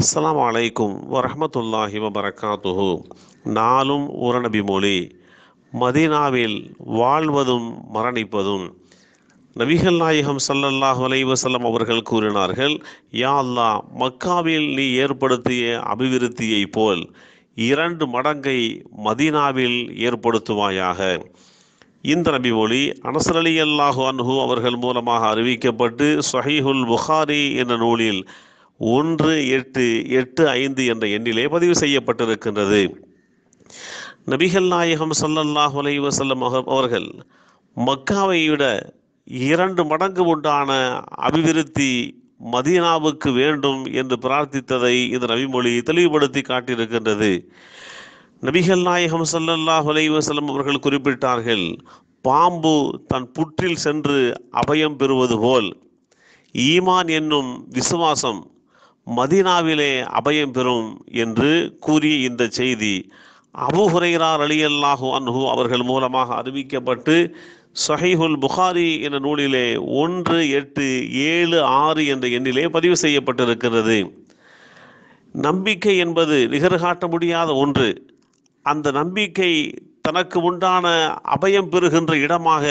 அஸ்லாம் வலைக்கும் வரமத்துல்லாஹி வரகாத்துஹு நாளும் உரநபி மொழி மதீனாவில் வாழ்வதும் மரணிப்பதும் நபிகள் நாயகம் சல்லல்லாஹ் செல்லம் அவர்கள் கூறினார்கள் யா அல்லா மக்காவில் நீ ஏற்படுத்திய அபிவிருத்தியை போல் இரண்டு மடங்கை மதீனாவில் ஏற்படுத்துவாயாக இந்த நபி மொழி அனசர் அல்லாஹு அன்ஹு அவர்கள் மூலமாக அறிவிக்கப்பட்டு சஹீஹுல் புகாரி என்ற நூலில் ஒன்று எட்டு எட்டு ஐந்து என்ற எண்ணிலே பதிவு செய்யப்பட்டிருக்கின்றது நபிகள் நாயகம் சல்லல்லாஹ் வலைவசல்லம் அவர்கள் மக்காவை விட இரண்டு மடங்கு உண்டான அபிவிருத்தி மதீனாவுக்கு வேண்டும் என்று பிரார்த்தித்ததை இந்த நபிமொழி தெளிவுபடுத்தி காட்டியிருக்கின்றது நபிகள் நாயகம் சல்லல்லாஹ் வலைவசல்லம் அவர்கள் குறிப்பிட்டார்கள் பாம்பு தன் புற்றில் சென்று அபயம் பெறுவது போல் ஈமான் என்னும் விசுவாசம் மதீனாவிலே அபயம் பெறும் என்று கூறிய இந்த செய்தி அபு அலி அல்லாஹு அன்ஹு அவர்கள் மூலமாக அறிவிக்கப்பட்டு சஹைஹுல் புகாரி என்ற நூலிலே ஒன்று எட்டு ஏழு ஆறு என்ற எண்ணிலே பதிவு செய்யப்பட்டிருக்கிறது நம்பிக்கை என்பது நிகர்காட்ட முடியாத ஒன்று அந்த நம்பிக்கை தனக்கு உண்டான அபயம் பெறுகின்ற இடமாக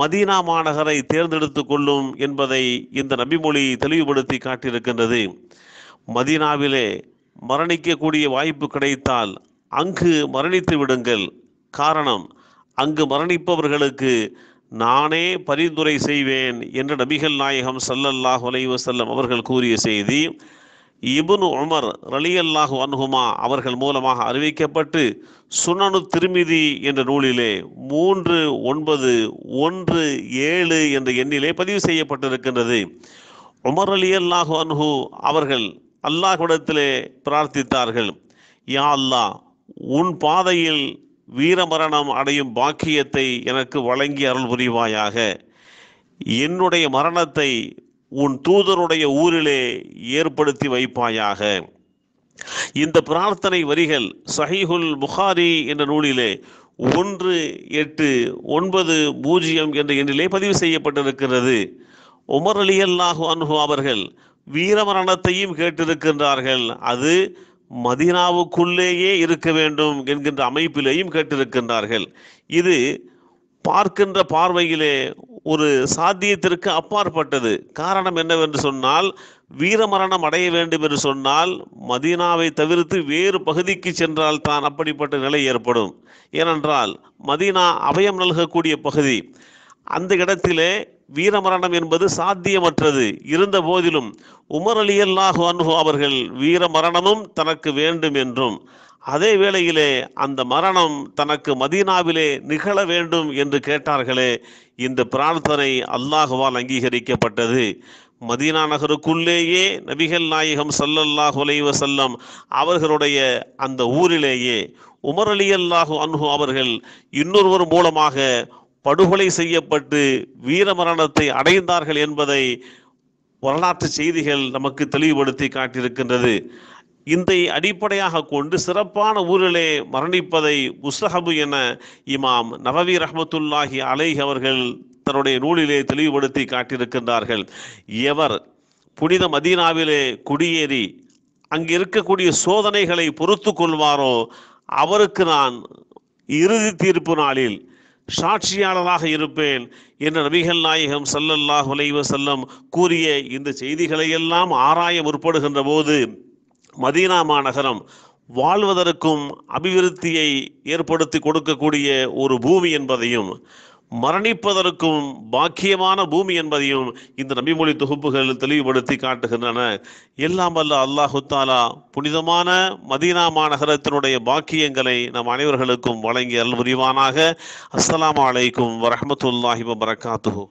மதீனா மாநகரை தேர்ந்தெடுத்து கொள்ளும் என்பதை இந்த நபிமொழி தெளிவுபடுத்தி காட்டியிருக்கின்றது மதீனாவிலே மரணிக்கக்கூடிய வாய்ப்பு கிடைத்தால் அங்கு மரணித்து விடுங்கள் காரணம் அங்கு மரணிப்பவர்களுக்கு நானே பரிந்துரை செய்வேன் என்று நபிகள் நாயகம் சல்லல்லாஹ் ஒலைவசல்லம் அவர்கள் கூறிய செய்தி இபுனு உமர் ரலியல்லாஹு அன்ஹுமா அவர்கள் மூலமாக அறிவிக்கப்பட்டு சுனனு திருமிதி என்ற நூலிலே மூன்று ஒன்பது ஒன்று ஏழு என்ற எண்ணிலே பதிவு செய்யப்பட்டிருக்கின்றது உமர் அலியல்லாஹு அன்ஹு அவர்கள் அல்லாஹ்விடத்திலே பிரார்த்தித்தார்கள் யா அல்லா உன் பாதையில் வீரமரணம் அடையும் பாக்கியத்தை எனக்கு வழங்கி அருள் புரிவாயாக என்னுடைய மரணத்தை உன் தூதருடைய ஊரிலே ஏற்படுத்தி வைப்பாயாக இந்த பிரார்த்தனை வரிகள் சஹீஹுல் புகாரி என்ற நூலிலே ஒன்று எட்டு ஒன்பது பூஜ்ஜியம் என்ற எண்ணிலே பதிவு செய்யப்பட்டிருக்கிறது உமர் அலி அல்லாஹு அன்ஹு அவர்கள் வீரமரணத்தையும் கேட்டிருக்கின்றார்கள் அது மதினாவுக்குள்ளேயே இருக்க வேண்டும் என்கின்ற அமைப்பிலேயும் கேட்டிருக்கின்றார்கள் இது பார்க்கின்ற பார்வையிலே ஒரு சாத்தியத்திற்கு அப்பாற்பட்டது காரணம் என்னவென்று சொன்னால் வீரமரணம் அடைய வேண்டும் என்று சொன்னால் மதீனாவை தவிர்த்து வேறு பகுதிக்கு சென்றால் தான் அப்படிப்பட்ட நிலை ஏற்படும் ஏனென்றால் மதீனா அபயம் நல்கக்கூடிய பகுதி அந்த இடத்திலே வீரமரணம் என்பது சாத்தியமற்றது இருந்த போதிலும் உமர் அலி அல்லாஹு அன்ஹு அவர்கள் வீரமரணமும் தனக்கு வேண்டும் என்றும் அதே வேளையிலே அந்த மரணம் தனக்கு மதீனாவிலே நிகழ வேண்டும் என்று கேட்டார்களே இந்த பிரார்த்தனை அல்லாஹுவால் அங்கீகரிக்கப்பட்டது மதீனா நகருக்குள்ளேயே நபிகள் நாயகம் சல்லல்லாஹ் செல்லம் அவர்களுடைய அந்த ஊரிலேயே உமர் அலி அல்லாஹு அன்ஹு அவர்கள் இன்னொருவர் மூலமாக படுகொலை செய்யப்பட்டு வீரமரணத்தை அடைந்தார்கள் என்பதை வரலாற்று செய்திகள் நமக்கு தெளிவுபடுத்தி காட்டியிருக்கின்றது இந்த அடிப்படையாக கொண்டு சிறப்பான ஊரிலே மரணிப்பதை உஸ்ஹபு என இமாம் நவவி ரஹமத்துல்லாஹி அலைஹ் அவர்கள் தன்னுடைய நூலிலே தெளிவுபடுத்தி காட்டியிருக்கின்றார்கள் எவர் புனித மதீனாவிலே குடியேறி அங்கு இருக்கக்கூடிய சோதனைகளை பொறுத்து கொள்வாரோ அவருக்கு நான் இறுதி தீர்ப்பு நாளில் சாட்சியாளராக இருப்பேன் என்று நபிகள் நாயகம் சல்லல்லாஹ் உலைவ செல்லம் கூறிய இந்த செய்திகளையெல்லாம் ஆராய முற்படுகின்ற போது மதீனா மாநகரம் வாழ்வதற்கும் அபிவிருத்தியை ஏற்படுத்தி கொடுக்கக்கூடிய ஒரு பூமி என்பதையும் மரணிப்பதற்கும் பாக்கியமான பூமி என்பதையும் இந்த நபிமொழி தொகுப்புகள் தெளிவுபடுத்தி காட்டுகின்றன எல்லாம் அல்ல அல்லாஹு தாலா புனிதமான மதீனா மாநகரத்தினுடைய பாக்கியங்களை நம் அனைவர்களுக்கும் வழங்கி அல்புரிவானாக அஸ்லாம் வலைக்கும் வரமத்துல்லாஹி வரகாத்துஹூ